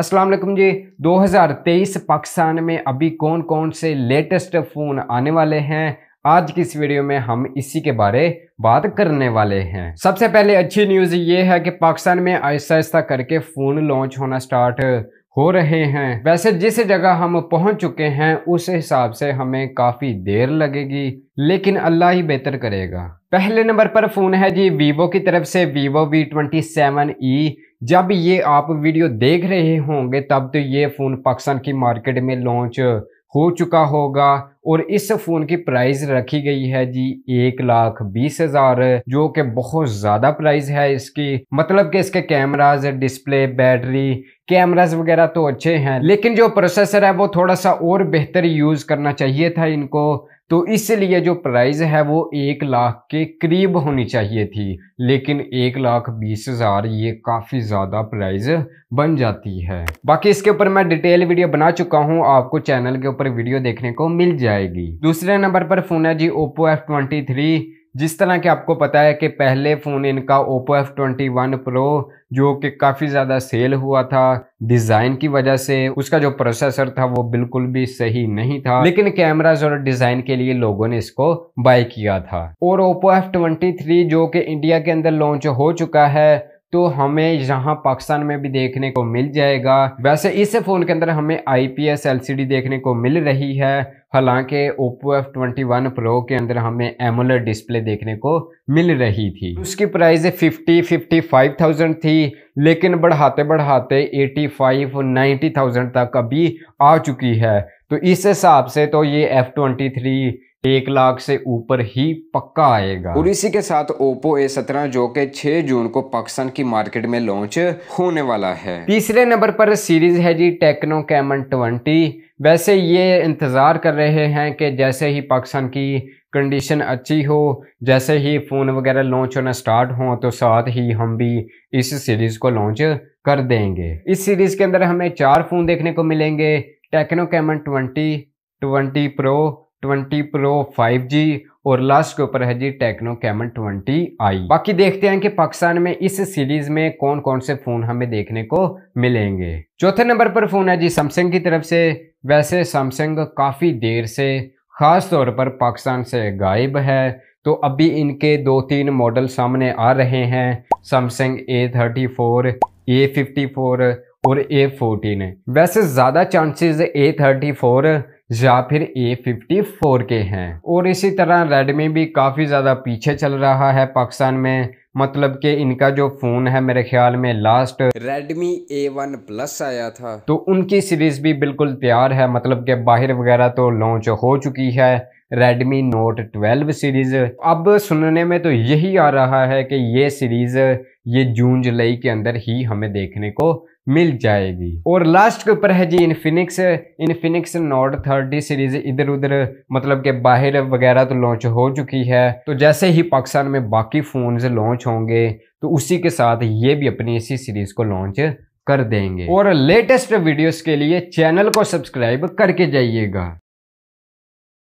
असलम जी 2023 पाकिस्तान में अभी कौन कौन से लेटेस्ट फ़ोन आने वाले हैं आज की इस वीडियो में हम इसी के बारे बात करने वाले हैं सबसे पहले अच्छी न्यूज़ ये है कि पाकिस्तान में आहिस्ता आहिस्ता करके फ़ोन लॉन्च होना स्टार्ट हो रहे हैं वैसे जिस जगह हम पहुंच चुके हैं उस हिसाब से हमें काफ़ी देर लगेगी लेकिन अल्लाह ही बेहतर करेगा पहले नंबर पर फ़ोन है जी वीवो की तरफ से Vivo V twenty seven E जब ये आप वीडियो देख रहे होंगे तब तो ये फ़ोन पाकिस्तान की मार्केट में लॉन्च हो चुका होगा और इस फ़ोन की प्राइस रखी गई है जी एक लाख बीस हज़ार जो कि बहुत ज़्यादा प्राइस है इसकी मतलब कि इसके कैमराज डिस्प्ले बैटरी कैमराज वगैरह तो अच्छे हैं लेकिन जो प्रोसेसर है वो थोड़ा सा और बेहतर यूज़ करना चाहिए था इनको तो इसलिए जो प्राइस है वो एक लाख के करीब होनी चाहिए थी लेकिन एक लाख बीस हज़ार ये काफ़ी ज़्यादा प्राइस बन जाती है बाकी इसके ऊपर मैं डिटेल वीडियो बना चुका हूँ आपको चैनल के ऊपर वीडियो देखने को मिल जाएगी दूसरे नंबर पर फ़ोन है जी ओप्पो एफ ट्वेंटी थ्री जिस तरह के आपको पता है कि पहले फ़ोन इनका Oppo F twenty one Pro जो कि काफ़ी ज़्यादा सेल हुआ था डिज़ाइन की वजह से उसका जो प्रोसेसर था वो बिल्कुल भी सही नहीं था लेकिन कैमराज और डिज़ाइन के लिए लोगों ने इसको बाय किया था और ओप्पो एफ ट्वेंटी थ्री जो कि इंडिया के अंदर लॉन्च हो चुका है तो हमें यहाँ पाकिस्तान में भी देखने को मिल जाएगा वैसे इस फोन के अंदर हमें I P S L C D देखने को मिल रही है हालांकि Oppo F twenty one Pro के अंदर हमें एमुलर डिस्प्ले देखने को मिल रही थी उसकी price fifty fifty five thousand थी लेकिन बढ़ाते बढ़ाते एटी फाइव नाइन्टी थाउजेंड तक अभी आ चुकी है तो इस हिसाब से तो ये एफ ट्वेंटी थ्री एक लाख से ऊपर ही पक्का आएगा और इसी के साथ ओप्पो ए सत्रह जो कि 6 जून को पाकिस्तान की मार्केट में लॉन्च होने वाला है तीसरे नंबर पर सीरीज है जी टेक्नो कैमन ट्वेंटी वैसे ये इंतज़ार कर रहे हैं कि जैसे ही पाकिस्तान की कंडीशन अच्छी हो जैसे ही फ़ोन वगैरह लॉन्च होना स्टार्ट हो तो साथ ही हम भी इस सीरीज़ को लॉन्च कर देंगे इस सीरीज़ के अंदर हमें चार फ़ोन देखने को मिलेंगे Tecno Camon twenty twenty Pro twenty Pro five G और लास्ट के ऊपर है जी टेक्नो कैमन ट्वेंटी आई बाकी देखते हैं कि पाकिस्तान में इस सीरीज में कौन कौन से फोन हमें देखने को मिलेंगे चौथे नंबर पर फोन है जी सैमसंग की तरफ से वैसे सैमसंग काफी देर से खास तौर पर पाकिस्तान से गायब है तो अभी इनके दो तीन मॉडल सामने आ रहे हैं Samsung A thirty four A fifty four और ए फोर्टीन वैसे ज़्यादा चांसेस ए थर्टी फोर या फिर ए फिफ्टी फोर के हैं और इसी तरह रेडमी भी काफ़ी ज़्यादा पीछे चल रहा है पाकिस्तान में मतलब कि इनका जो फ़ोन है मेरे ख्याल में last Redmi A one plus आया था तो उनकी सीरीज़ भी बिल्कुल तैयार है मतलब कि बाहर वगैरह तो लॉन्च हो चुकी है रेडमी नोट 12 सीरीज़ अब सुनने में तो यही आ रहा है कि ये सीरीज़ ये जून जुलाई के अंदर ही हमें देखने को मिल जाएगी और लास्ट के ऊपर है जी Infinix Infinix Note thirty series इधर उधर मतलब के बाहर वगैरह तो लॉन्च हो चुकी है तो जैसे ही पाकिस्तान में बाकी फोन लॉन्च होंगे तो उसी के साथ ये भी अपनी इसी सीरीज को लॉन्च कर देंगे और लेटेस्ट वीडियोस के लिए चैनल को सब्सक्राइब करके जाइएगा